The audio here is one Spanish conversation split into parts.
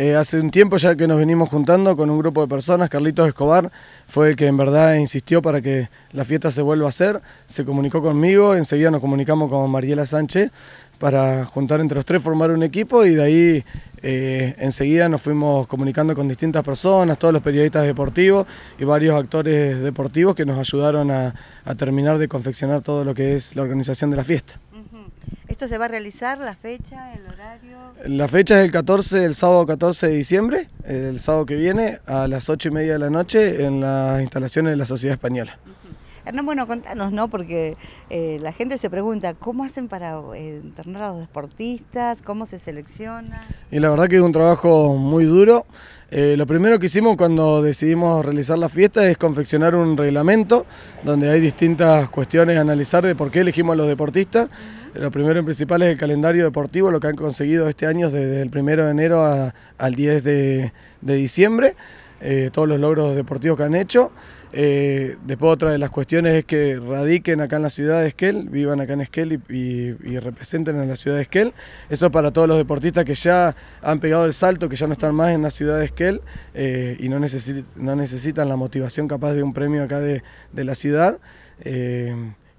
Eh, hace un tiempo ya que nos venimos juntando con un grupo de personas, Carlitos Escobar fue el que en verdad insistió para que la fiesta se vuelva a hacer, se comunicó conmigo, enseguida nos comunicamos con Mariela Sánchez para juntar entre los tres, formar un equipo y de ahí eh, enseguida nos fuimos comunicando con distintas personas, todos los periodistas deportivos y varios actores deportivos que nos ayudaron a terminar de confeccionar todo lo que es la organización de la fiesta. ¿Esto se va a realizar? ¿La fecha? ¿El horario? La fecha es el 14, el sábado 14 de diciembre, el sábado que viene, a las 8 y media de la noche, en las instalaciones de la Sociedad Española bueno, contanos, ¿no? Porque eh, la gente se pregunta, ¿cómo hacen para eh, entrenar a los deportistas? ¿Cómo se selecciona? Y la verdad que es un trabajo muy duro. Eh, lo primero que hicimos cuando decidimos realizar la fiesta es confeccionar un reglamento donde hay distintas cuestiones a analizar de por qué elegimos a los deportistas. Lo primero en principal es el calendario deportivo, lo que han conseguido este año desde el 1 de enero al 10 de diciembre. Eh, todos los logros deportivos que han hecho. Eh, después otra de las cuestiones es que radiquen acá en la ciudad de Esquel, vivan acá en Esquel y, representen a la ciudad de Esquel. Eso es para todos los deportistas que ya han pegado el salto, que ya no están más en la ciudad de Esquel eh, y no, no, necesitan la motivación capaz de un premio acá de, de la ciudad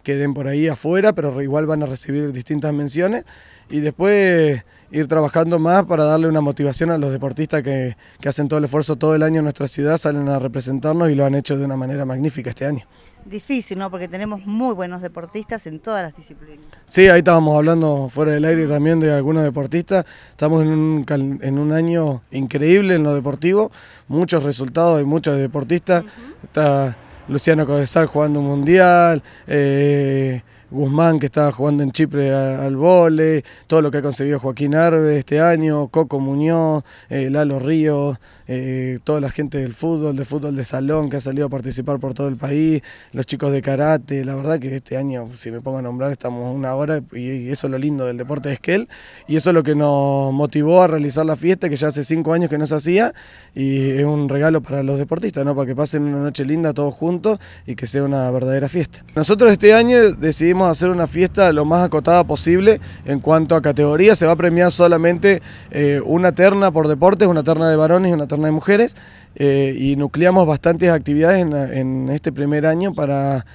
queden por ahí afuera, pero igual van a recibir distintas menciones y después ir trabajando más para darle una motivación a los deportistas que, hacen todo el esfuerzo todo el año en nuestra ciudad, salen a representarnos y lo han hecho de una manera magnífica este año. Difícil, ¿no? Porque tenemos muy buenos deportistas en todas las disciplinas. Sí, ahí estábamos hablando fuera del aire también de algunos deportistas. Estamos en un, en un año increíble en lo deportivo, muchos resultados y muchos deportistas. Está, Luciano Codesal jugando un mundial, eh, Guzmán que estaba jugando en Chipre al vole, todo lo que ha conseguido Joaquín Arbe este año, Coco Muñoz, eh, Lalo Ríos, eh, toda la gente del fútbol, de fútbol de salón que ha salido a participar por todo el país, los chicos de karate, la verdad que este año, si me pongo a nombrar, estamos una hora y, eso es lo lindo del deporte de Esquel y eso es lo que nos motivó a realizar la fiesta que ya hace cinco años que no se hacía y es un regalo para los deportistas, ¿no? para que pasen una noche linda todos juntos y que sea una verdadera fiesta. Nosotros este año decidimos hacer una fiesta lo más acotada posible en cuanto a categoría. Se va a premiar solamente eh, una terna por deportes, una terna de varones y una terna de mujeres. Eh, y nucleamos bastantes actividades en, este primer año para,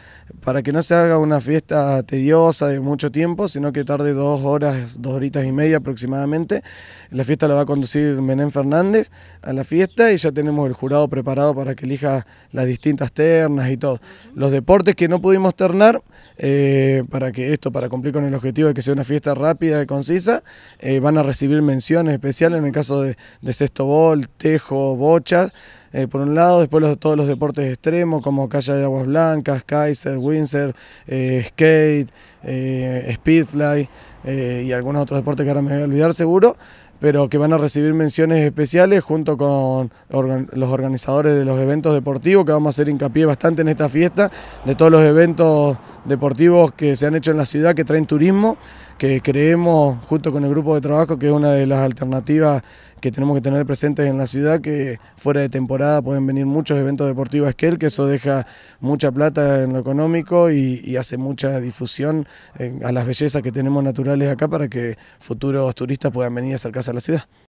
para que no se haga una fiesta tediosa de mucho tiempo, sino que tarde dos horas, dos horitas y media aproximadamente. La fiesta la va a conducir Menén Fernández a la fiesta y ya tenemos el jurado preparado para que elija las distintas ternas y todo. Los deportes que no pudimos ternar... Eh, para que esto, para cumplir con el objetivo de que sea una fiesta rápida y concisa, eh, van a recibir menciones especiales en el caso de, sexto bol, tejo, bochas, eh, por un lado, después todos los deportes extremos como calla de aguas blancas, kaiser, windsor, eh, skate, speedfly y algunos otros deportes que ahora me voy a olvidar seguro, pero que van a recibir menciones especiales junto con los organizadores de los eventos deportivos, que vamos a hacer hincapié bastante en esta fiesta, de todos los eventos deportivos que se han hecho en la ciudad, que traen turismo, que creemos junto con el grupo de trabajo que es una de las alternativas que tenemos que tener presentes en la ciudad, que fuera de temporada pueden venir muchos eventos deportivos a Esquel, que eso deja mucha plata en lo económico y, hace mucha difusión eh, a las bellezas que tenemos naturales acá para que futuros turistas puedan venir a acercarse a la ciudad.